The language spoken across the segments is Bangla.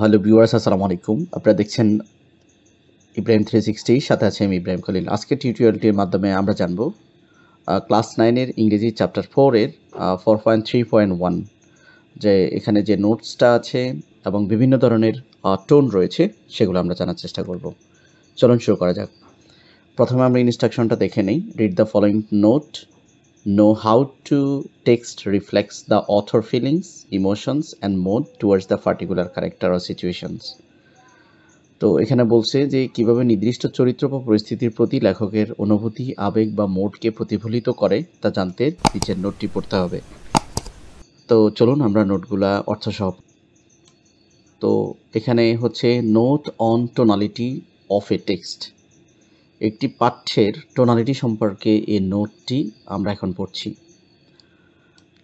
হ্যালো ভিউয়ার্স আসসালামু আলাইকুম আপনারা দেখছেন ইব্রাহিম থ্রি সিক্সটি সাথে আছে আমি ইব্রাহিম খলিল আজকের টিউটোরিয়ালটির মাধ্যমে আমরা জানব ক্লাস uh, নাইনের ইংরেজি চ্যাপ্টার ফোরের four point three point one যে এখানে যে নোটসটা আছে এবং বিভিন্ন ধরনের টোন uh, রয়েছে সেগুলো আমরা জানার চেষ্টা করব চলুন শুরু করা যাক প্রথমে আমরা ইনস্ট্রাকশনটা দেখে নিই read the following note know how to text reflects the author feelings, emotions and mood towards the particular character or situations. তো এখানে বলছে যে কিভাবে নির্দিষ্ট চরিত্র বা পরিস্থিতির প্রতি লেখকের অনুভূতি আবেগ বা মোডকে প্রতিফলিত করে তা জানতে নিচের নোটটি পড়তে হবে তো চলুন আমরা নোটগুলা অর্থসহ তো এখানে হচ্ছে note on tonality of a text একটি পাঠ্যের টোনালিটি সম্পর্কে এ নোটটি আমরা এখন পড়ছি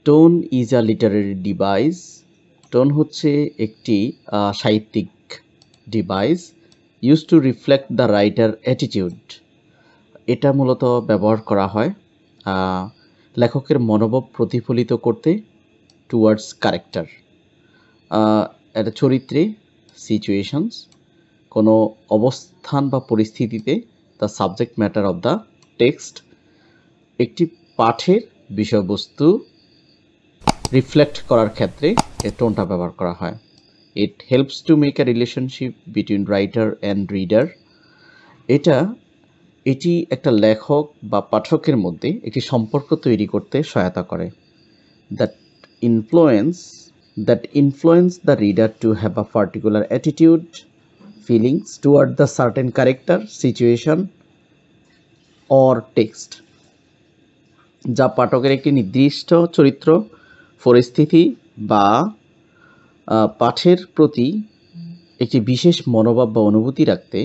tone is a literary device tone হচ্ছে একটি সাহিত্যিক device use to reflect the writer attitude এটা মূলত ব্যবহার করা হয় লেখকের মনোভাব প্রতিফলিত করতে টুয়ার্ডস ক্যারেক্টার একটা চরিত্রে সিচুয়েশনস কোনো অবস্থান বা পরিস্থিতিতে the subject matter of the text একটি পাঠের বিষয়বস্তু রিফ্লেক্ট করার ক্ষেত্রে এ টোনটা ব্যবহার করা হয় it helps to make a relationship between writer and reader এটা এটি একটা লেখক বা পাঠকের মধ্যে একটি সম্পর্ক তৈরি করতে সহায়তা করে that influence that influence the reader to have a particular attitude feelings toward the certain character, situation or text যা পাঠকের একটি নির্দিষ্ট চরিত্র পরিস্থিতি বা পাঠের প্রতি একটি বিশেষ মনোভাব বা অনুভূতি রাখতে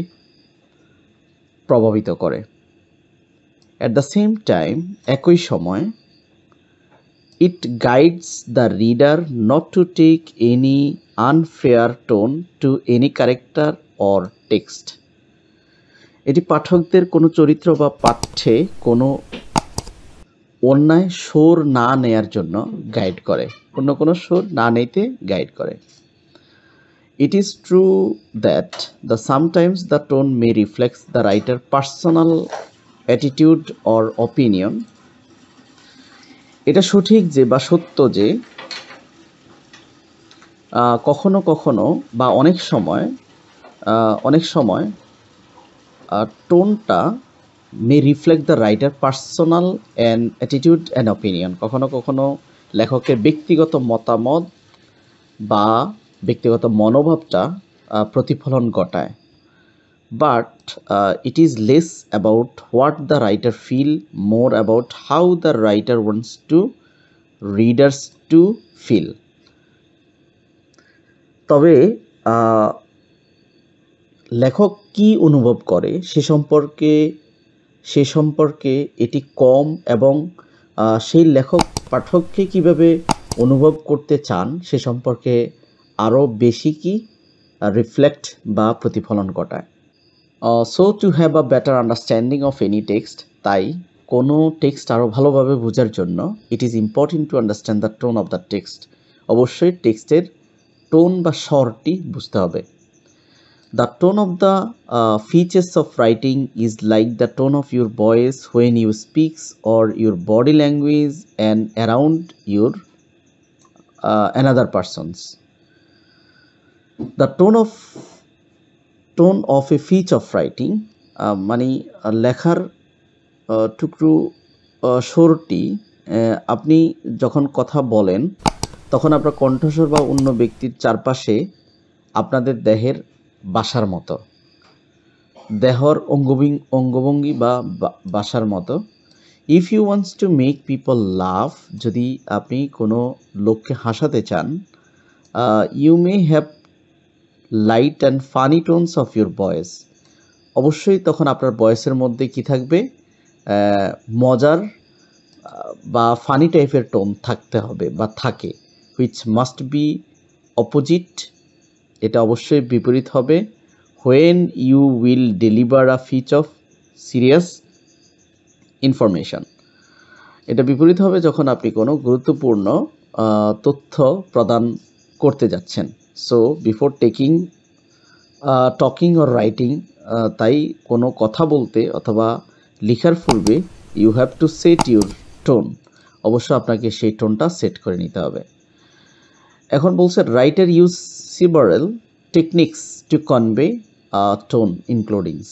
প্রভাবিত করে অ্যাট দ্য সেম টাইম একই সময় It guides the reader not to take any unfair tone to any character or text. এটি পাঠকদের কোনো চরিত্র বা পাঠ্যে কোনো অন্যায় সুর না নেয়ার জন্য গাইড করে অন্য কোনো সুর না নিতে গাইড করে it is true that the sometimes the tone may reflects the writer personal attitude or opinion এটা সঠিক যে বা সত্য যে কখনো কখনো বা অনেক সময় অনেক সময় টোনটা may reflect the writer personal and attitude and opinion কখনো কখনো লেখকের ব্যক্তিগত মতামত বা ব্যক্তিগত মনোভাবটা প্রতিফলন ঘটায় but uh, it is less about what the writer feel more about how the writer wants to readers to feel তবে uh, লেখক কি অনুভব করে সে সম্পর্কে সে সম্পর্কে এটি কম এবং uh, সেই লেখক পাঠককে কিভাবে অনুভব করতে চান সে সম্পর্কে আরও বেশি কি রিফ্লেক্ট বা প্রতিফলন ঘটায় so to have a better understanding of any text তাই কোনো টেক্সট আরও ভালোভাবে বোঝার জন্য it is important to understand the tone of the text অবশ্যই টেক্সটের টোন বা স্বরটি বুঝতে হবে the tone of the features of writing is like the tone of your voice when you speaks or your body language and around your another persons the tone of tone of a ফিচ অফ রাইটিং মানে uh, লেখার uh, টুকরু uh, স্বরটি আপনি যখন কথা বলেন তখন আপনার কণ্ঠস্বর বা অন্য ব্যক্তির চারপাশে আপনাদের দেহের বাসার মতো দেহর অঙ্গভঙ্গি অঙ্গভঙ্গি বা বাসার মতো if you wants to make people laugh যদি আপনি কোনো লোককে হাসাতে চান you may have light and funny tones of your voice অবশ্যই তখন আপনার বয়সের মধ্যে কি থাকবে মজার বা ফানি টাইপের টোন থাকতে হবে বা থাকে হুইচ মাস্ট বি অপোজিট এটা অবশ্যই বিপরীত হবে when you will deliver a piece of serious information এটা বিপরীত হবে যখন আপনি কোনো গুরুত্বপূর্ণ তথ্য প্রদান করতে যাচ্ছেন so before taking talking or writing তাই কোনো কথা বলতে অথবা লিখার পূর্বে you have to set your tone অবশ্য আপনাকে সেই টোনটা সেট করে নিতে হবে এখন বলছে writer use several techniques to convey tone including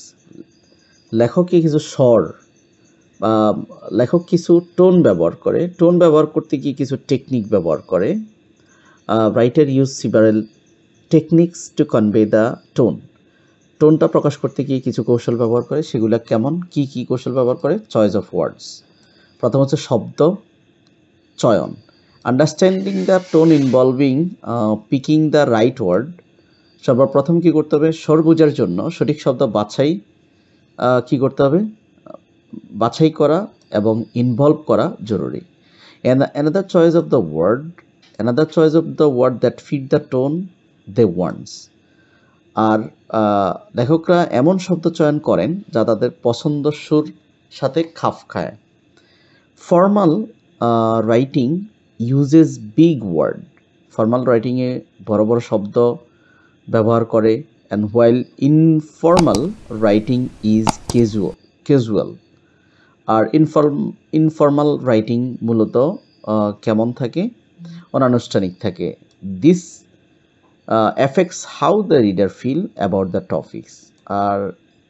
লেখকে কিছু স্বর লেখক কিছু টোন ব্যবহার করে টোন ব্যবহার করতে গিয়ে কিছু টেকনিক ব্যবহার করে writer use several techniques to convey the tone টোনটা প্রকাশ করতে গিয়ে কিছু কৌশল ব্যবহার করে সেগুলো কেমন কি কি কৌশল ব্যবহার করে চয়েস অফ ওয়ার্ডস প্রথম হচ্ছে শব্দ চয়ন understanding the tone involving picking the right word সর্বপ্রথম কি করতে হবে স্বর বোঝার জন্য সঠিক শব্দ বাছাই কি করতে হবে বাছাই করা এবং ইনভলভ করা জরুরি another choice of the word another choice of the word that fit the tone they wants আর লেখকরা এমন শব্দ চয়ন করেন যা তাদের পছন্দসুর সাথে খাপ খায় formal writing uses big word formal রাইটিংয়ে বড় বড় শব্দ ব্যবহার করে and while informal writing is casual casual আর ইনফর্ম ইনফর্মাল রাইটিং মূলত কেমন থাকে অনানুষ্ঠানিক থাকে this affects how the reader feel about the topics আর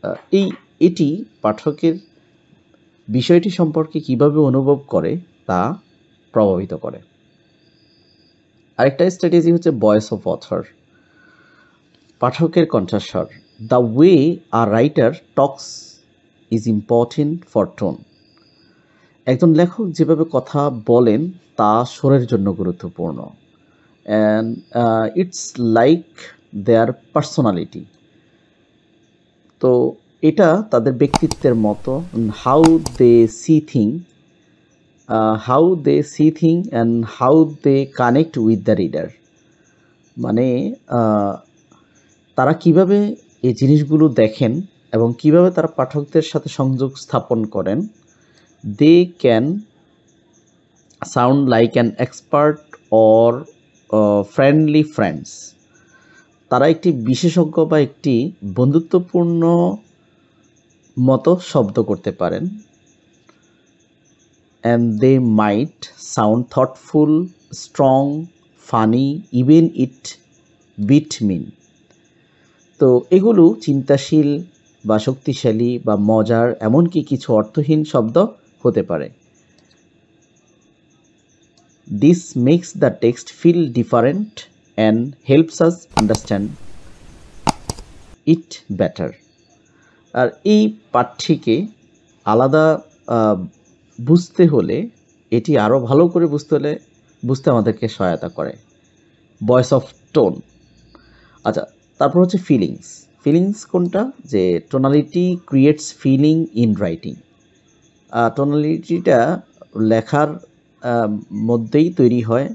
uh, এই এটি পাঠকের বিষয়টি সম্পর্কে কিভাবে অনুভব করে তা প্রভাবিত করে আরেকটা স্ট্র্যাটেজি হচ্ছে ভয়েস অফ অথর পাঠকের কণ্ঠস্বর the way our writer talks is important for tone একজন লেখক যেভাবে কথা বলেন তা স্বরের জন্য গুরুত্বপূর্ণ and it's like their personality তো এটা তাদের ব্যক্তিত্বের মতো how they see thing how they see thing and how they connect with the reader মানে uh, তারা কিভাবে এই জিনিসগুলো দেখেন এবং কিভাবে তারা পাঠকদের সাথে সংযোগ স্থাপন করেন they can sound like an expert or uh, friendly friends তারা একটি বিশেষজ্ঞ বা একটি বন্ধুত্বপূর্ণ মতো শব্দ করতে পারেন and they might sound thoughtful strong funny even it bit mean তো এগুলো চিন্তাশীল বা শক্তিশালী বা মজার এমনকি কিছু অর্থহীন শব্দ হতে পারে this makes the text feel different and helps us understand it better আর এই পাঠটিকে আলাদা বুঝতে হলে এটি আরও ভালো করে বুঝতে হলে বুঝতে আমাদেরকে সহায়তা করে ভয়েস অফ টোন আচ্ছা তারপর হচ্ছে ফিলিংস ফিলিংস কোনটা যে tonality creates feeling in writing টোনালিটিটা লেখার মধ্যেই তৈরি হয়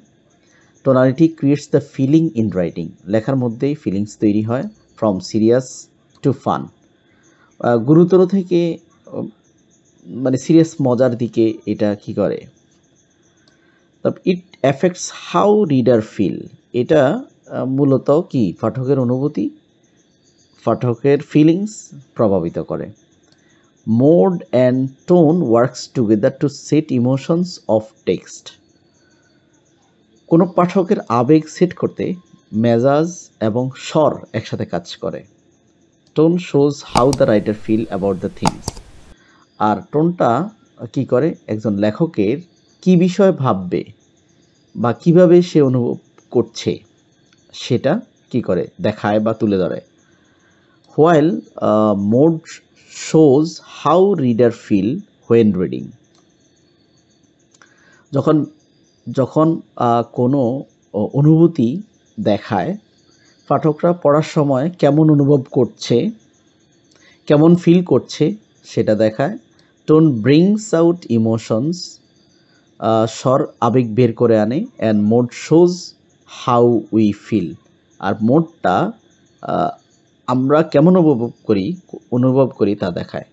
tonality creates the feeling in writing লেখার মধ্যেই ফিলিংস তৈরি হয় ফ্রম সিরিয়াস টু ফান গুরুতর থেকে মানে সিরিয়াস মজার দিকে এটা কি করে it affects how reader feel এটা মূলত কি পাঠকের অনুভূতি পাঠকের ফিলিংস প্রভাবিত করে mode and tone works together to set emotions of text কোনো পাঠকের আবেগ সেট করতে মেজাজ এবং স্বর একসাথে কাজ করে tone shows how the writer feel about the things আর টোনটা কি করে একজন লেখকের কি বিষয়ে ভাববে বা কিভাবে সে অনুভব করছে সেটা কি করে দেখায় বা তুলে ধরে while mood uh, shows how reader feel when reading যখন যখন কোনো অনুভূতি দেখায় পাঠকরা পড়ার সময় কেমন অনুভব করছে কেমন ফিল করছে সেটা দেখায় টোন ব্রিংস আউট ইমোশনস স্বর আবেগ বের করে আনে and mood shows how we feel আর মোডটা আমরা কেমন অনুভব করি অনুভব করি তা দেখায়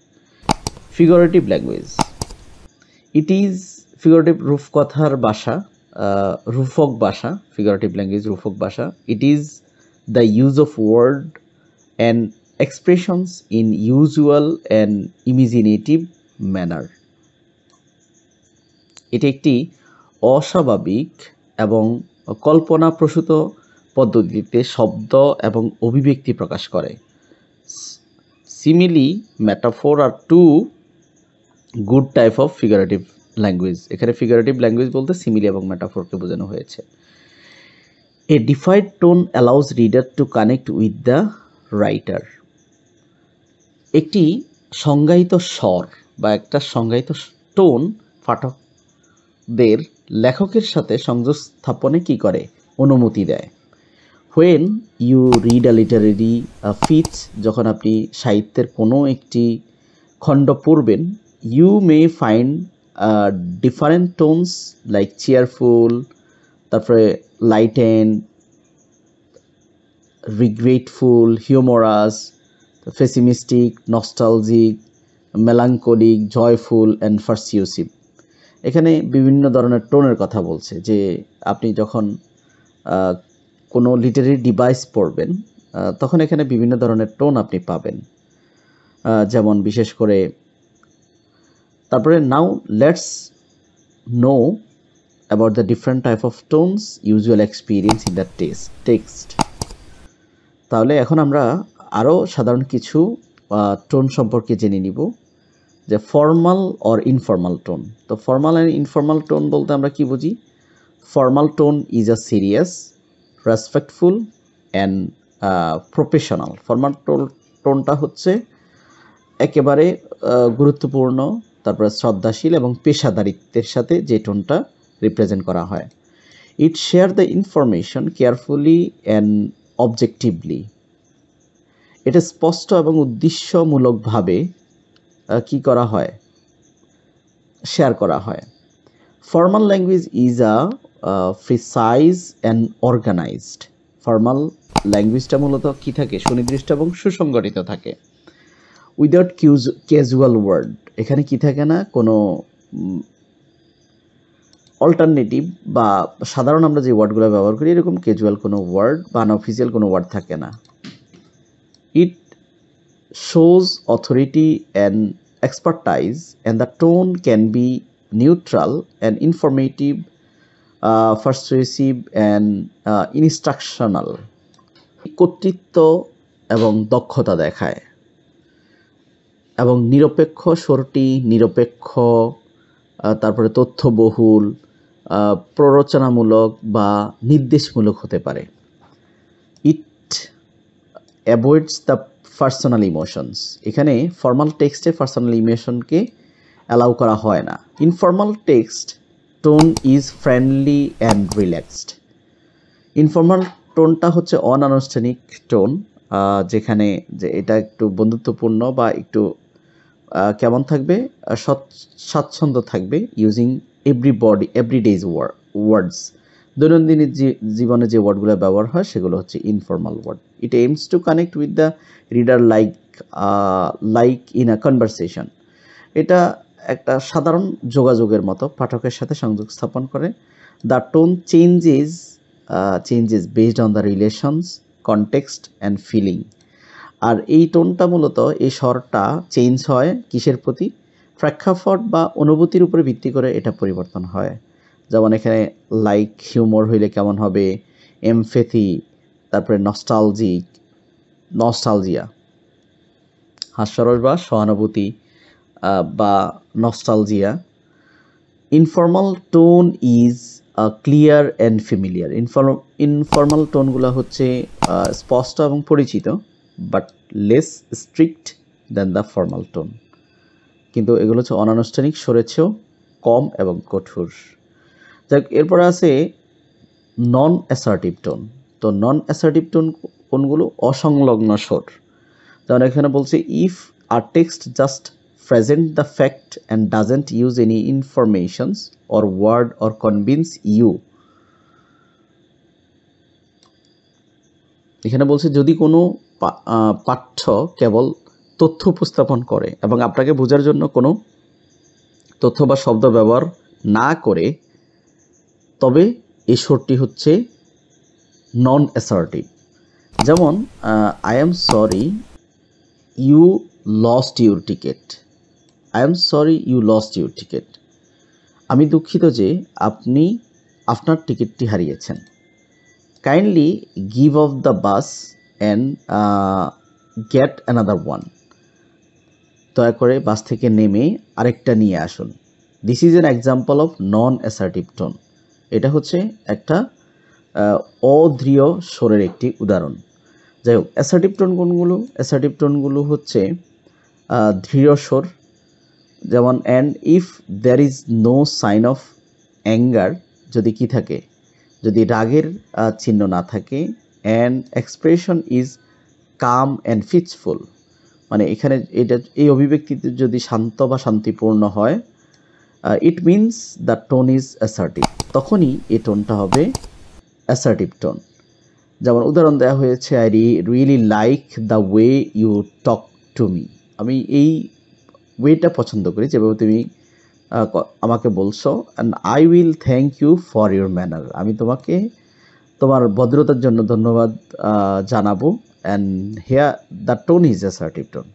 figurative language it is figurative রূপকথার ভাষা রূপক ভাষা ফিগারেটিভ ল্যাঙ্গুয়েজ রূপক ভাষা it is the use of word and expressions in usual and imaginative manner এটি একটি অস্বাভাবিক এবং কল্পনাপ্রসূত পদ্ধতিতে শব্দ এবং অভিব্যক্তি প্রকাশ করে simile metaphor are two good type of figurative language এখানে ফিগারেটিভ ল্যাঙ্গুয়েজ বলতে সিমিলি এবং ম্যাটাফোরকে বোঝানো হয়েছে a defined tone allows reader to connect with the writer একটি সংজ্ঞায়িত স্বর বা একটা সংজ্ঞায়িত টোন পাঠকদের লেখকের সাথে সংযোগ স্থাপনে কী করে অনুমতি দেয় when you read a literary piece যখন আপনি সাহিত্যের কোনো একটি খণ্ড পড়বেন you may find different tones like cheerful তারপরে lighten regretful humorous pessimistic nostalgic melancholic joyful and persuasive এখানে বিভিন্ন ধরনের টোনের কথা বলছে যে আপনি যখন কোনো লিটারি ডিভাইস পড়বেন তখন এখানে বিভিন্ন ধরনের টোন আপনি পাবেন যেমন বিশেষ করে তারপরে now let's know about the different type of tones usual experience in the test text তাহলে এখন আমরা আরও সাধারণ কিছু টোন সম্পর্কে জেনে নিব যে ফর্মাল অর ইনফর্মাল টোন তো ফর্মাল অ্যান্ড ইনফর্মাল টোন বলতে আমরা কি বুঝি formal tone is a serious respectful and professional formal টোনটা হচ্ছে একেবারে uh, গুরুত্বপূর্ণ তারপরে শ্রদ্ধাশীল এবং পেশাদারিত্বের সাথে যে টোনটা রিপ্রেজেন্ট করা হয় it share the information carefully and objectively এটা স্পষ্ট এবং উদ্দেশ্যমূলকভাবে uh, কি করা হয় শেয়ার করা হয় formal language is a precise and organized formal ল্যাঙ্গুয়েজটা মূলত কি থাকে সুনির্দিষ্ট এবং সুসংগঠিত থাকে উইদাউট কিউজ ক্যাজুয়াল ওয়ার্ড এখানে কি থাকে না কোনো অল্টারনেটিভ বা সাধারণ আমরা যে ওয়ার্ডগুলো ব্যবহার করি এরকম ক্যাজুয়াল কোনো ওয়ার্ড বা আনঅফিসিয়াল কোনো ওয়ার্ড থাকে না it shows authority and expertise and the tone can be neutral and informative receive and instructional কর্তৃত্ব এবং দক্ষতা দেখায় এবং নিরপেক্ষ স্বরটি নিরপেক্ষ তারপরে তথ্যবহুল প্ররোচনামূলক বা নির্দেশমূলক হতে পারে it avoids the personal emotions এখানে ফর্মাল টেক্সটে পার্সোনাল ইমোশনকে অ্যালাউ করা হয় না informal text tone is friendly and relaxed informal টোনটা হচ্ছে অনানুষ্ঠানিক টোন যেখানে যে এটা একটু বন্ধুত্বপূর্ণ বা একটু কেমন থাকবে স্বাচ্ছন্দ্য থাকবে using every body every days words দৈনন্দিন জীবনে যে ওয়ার্ডগুলো ব্যবহার হয় সেগুলো হচ্ছে informal word it aims to connect with the reader like like in a conversation এটা একটা সাধারণ যোগাযোগের মতো পাঠকের সাথে সংযোগ স্থাপন করে the tone changes changes based on the relations context and feeling আর এই টোনটা মূলত এই স্বরটা চেঞ্জ হয় কিসের প্রতি প্রেক্ষাপট বা অনুভূতির উপরে ভিত্তি করে এটা পরিবর্তন হয় যেমন এখানে লাইক হিউমর হইলে কেমন হবে এমফেথি তারপরে নস্টালজিক নস্টালজিয়া হাস্যরস বা সহানুভূতি বা nostalgia informal tone is clear and familiar infor informal টোনগুলো হচ্ছে স্পষ্ট এবং পরিচিত but less strict than the formal tone কিন্তু এগুলো হচ্ছে অনানুষ্ঠানিক সরেছেও কম এবং কঠোর যাই এরপর আছে নন অ্যাসার্টিভ টোন তো নন অ্যাসার্টিভ টোন কোনগুলো অসংলগ্ন স্বর যেমন এখানে বলছে if our text just present the fact and doesn't use any informations or word or convince you এখানে বলছে যদি কোনো পাঠ্য কেবল তথ্য উপস্থাপন করে এবং আপনাকে বোঝার জন্য কোনো তথ্য বা শব্দ ব্যবহার না করে তবে এই শর্টটি হচ্ছে নন অ্যাসার্টিভ যেমন I am sorry you lost your ticket I am sorry you lost your ticket আমি দুঃখিত যে আপনি আপনার টিকিটটি হারিয়েছেন kindly give off the bus and get another one দয়া করে বাস থেকে নেমে আরেকটা নিয়ে আসুন this is an example of non assertive tone এটা হচ্ছে একটা অদৃঢ় স্বরের একটি উদাহরণ যাই হোক অ্যাসার্টিভ টোন কোনগুলো অ্যাসার্টিভ টোনগুলো হচ্ছে দৃঢ় স্বর যেমন and if there is no sign of anger যদি কি থাকে যদি রাগের চিহ্ন না থাকে and expression is calm and peaceful মানে এখানে এটা এই অভিব্যক্তিতে যদি শান্ত বা শান্তিপূর্ণ হয় it means the tone is assertive তখনই এই টোনটা হবে অ্যাসার্টিভ টোন যেমন উদাহরণ দেওয়া হয়েছে I re really like the way you talk to me আমি এই ওয়েটা পছন্দ করি যেভাবে তুমি আমাকে বলছো and I will thank you for your manner আমি তোমাকে তোমার ভদ্রতার জন্য ধন্যবাদ জানাবো and here the tone is assertive tone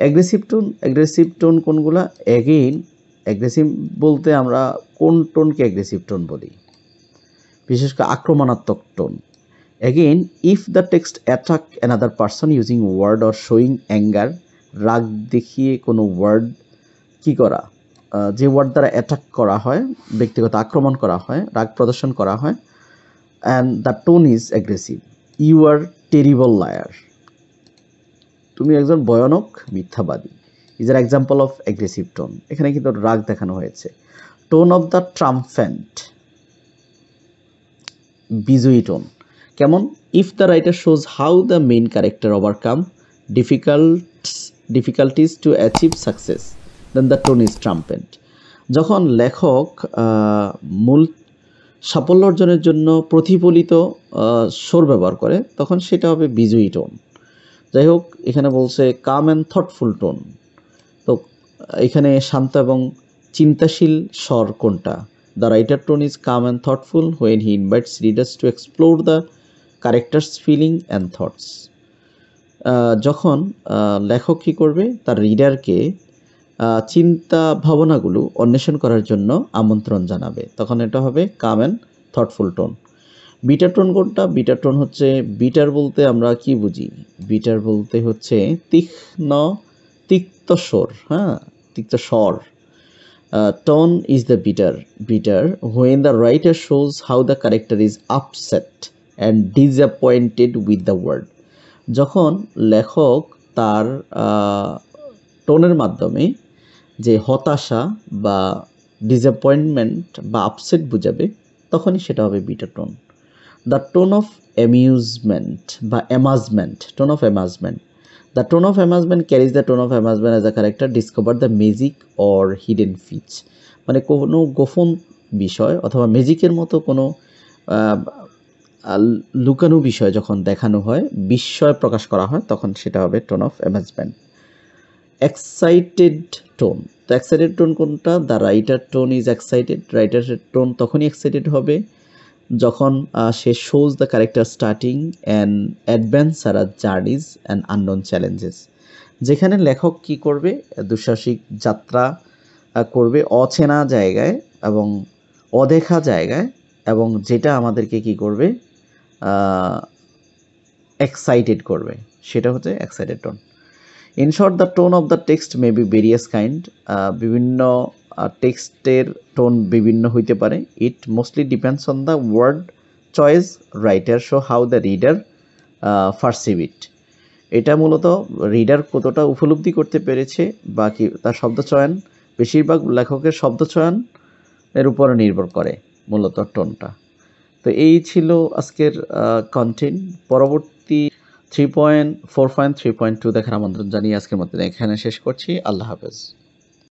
aggressive tone aggressive tone কোনগুলা অ্যাগেইন অ্যাগ্রেসিভ বলতে আমরা কোন টোনকে অ্যাগ্রেসিভ টোন বলি বিশেষ করে আক্রমণাত্মক tone again if the text attract another person using word or showing anger রাগ দেখিয়ে কোনো ওয়ার্ড কি করা যে ওয়ার্ড দ্বারা অ্যাটাক করা হয় ব্যক্তিগত আক্রমণ করা হয় রাগ প্রদর্শন করা হয় and the tone is aggressive you are terrible liar তুমি একজন ভয়ানক মিথ্যাবাদী is are example of aggressive tone এখানে কিন্তু রাগ দেখানো হয়েছে টোন অফ দ্য ট্রাম্পফ্যান্ট বিজয়ী টোন কেমন if the writer shows how the main character overcome difficult difficulties to achieve success then the tone is triumphant যখন লেখক মূল সাফল্য অর্জনের জন্য প্রতিফলিত স্বর ব্যবহার করে তখন সেটা হবে বিজয়ী টোন যাই হোক এখানে বলছে কাম অ্যান্ড থটফুল টোন তো এখানে শান্ত এবং চিন্তাশীল স্বর কোনটা the writer tone is calm and thoughtful when he invites readers to explore the characters feeling and thoughts যখন লেখক কী করবে তার রিডারকে চিন্তা ভাবনাগুলো অন্বেষণ করার জন্য আমন্ত্রণ জানাবে তখন এটা হবে calm and thoughtful tone bitter tone কোনটা বিটার টোন হচ্ছে বিটার বলতে আমরা কি বুঝি বিটার বলতে হচ্ছে তীক্ষ্ণ তিক্ত স্বর হ্যাঁ তিক্ত স্বর tone is the bitter bitter when the writer shows how the character is upset and disappointed with the word যখন লেখক তার টোনের মাধ্যমে যে হতাশা বা ডিসঅ্যাপয়েন্টমেন্ট বা আপসেট বুঝাবে তখনই সেটা হবে bitter tone the tone of amusement বা amazement tone of amazement the tone of amazement carries the tone of amazement as a character discover the magic or hidden feature মানে কোনো গোপন বিষয় অথবা ম্যাজিকের মতো কোনো লুকানো বিষয় যখন দেখানো হয় বিস্ময় প্রকাশ করা হয় তখন সেটা হবে tone of amazement excited tone তো এক্সাইটেড টোন কোনটা the writer tone is excited রাইটারের টোন তখনই এক্সাইটেড হবে যখন সে shows the character starting and adventure or journeys and unknown challenges যেখানে লেখক কি করবে দুঃসাহসিক যাত্রা করবে অচেনা জায়গায় এবং অদেখা জায়গায় এবং যেটা আমাদেরকে কি করবে এক্সাইটেড করবে সেটা হচ্ছে excited tone in short the tone of the text may be various kind বিভিন্ন টেক্সটের টোন বিভিন্ন হইতে পারে it mostly depends on the word choice writer show how the reader perceive it এটা মূলত রিডার কতটা উপলব্ধি করতে পেরেছে বা কি তার শব্দচয়ন বেশিরভাগ লেখকের শব্দচয়ন এর উপরে নির্ভর করে মূলত টোনটা তো এই ছিল আজকের কন্টেন্ট পরবর্তী three point four point three point two দেখার আমন্ত্রণ জানিয়ে আজকের মতো এখানে শেষ করছি আল্লাহ হাফেজ